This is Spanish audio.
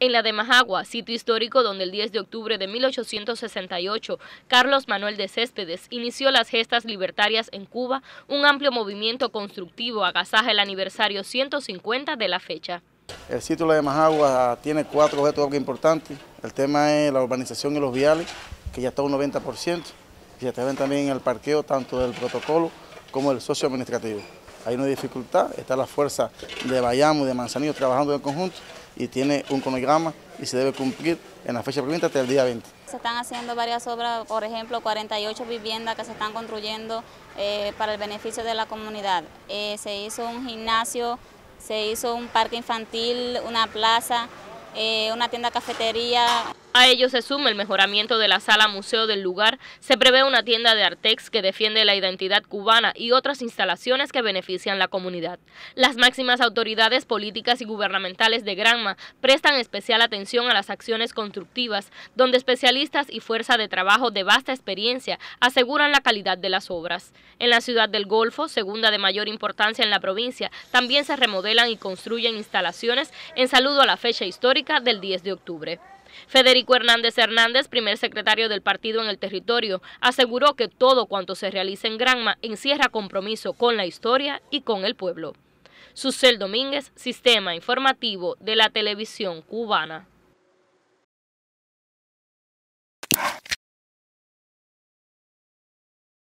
En la de Majagua, sitio histórico donde el 10 de octubre de 1868 Carlos Manuel de Céspedes inició las gestas libertarias en Cuba, un amplio movimiento constructivo agasaja el aniversario 150 de la fecha. El sitio de Majagua tiene cuatro objetos importantes. El tema es la urbanización y los viales, que ya está un 90%. Y ya te ven también el parqueo, tanto del protocolo como del socio administrativo hay una dificultad, está la fuerza de Bayamo y de Manzanillo trabajando en conjunto y tiene un cronograma y se debe cumplir en la fecha prevista hasta el día 20. Se están haciendo varias obras, por ejemplo, 48 viviendas que se están construyendo eh, para el beneficio de la comunidad. Eh, se hizo un gimnasio, se hizo un parque infantil, una plaza, eh, una tienda cafetería. A ello se suma el mejoramiento de la sala museo del lugar, se prevé una tienda de Artex que defiende la identidad cubana y otras instalaciones que benefician la comunidad. Las máximas autoridades políticas y gubernamentales de Granma prestan especial atención a las acciones constructivas, donde especialistas y fuerza de trabajo de vasta experiencia aseguran la calidad de las obras. En la ciudad del Golfo, segunda de mayor importancia en la provincia, también se remodelan y construyen instalaciones en saludo a la fecha histórica del 10 de octubre. Federico Hernández Hernández, primer secretario del partido en el territorio, aseguró que todo cuanto se realiza en Granma encierra compromiso con la historia y con el pueblo. Susel Domínguez, Sistema Informativo de la Televisión Cubana.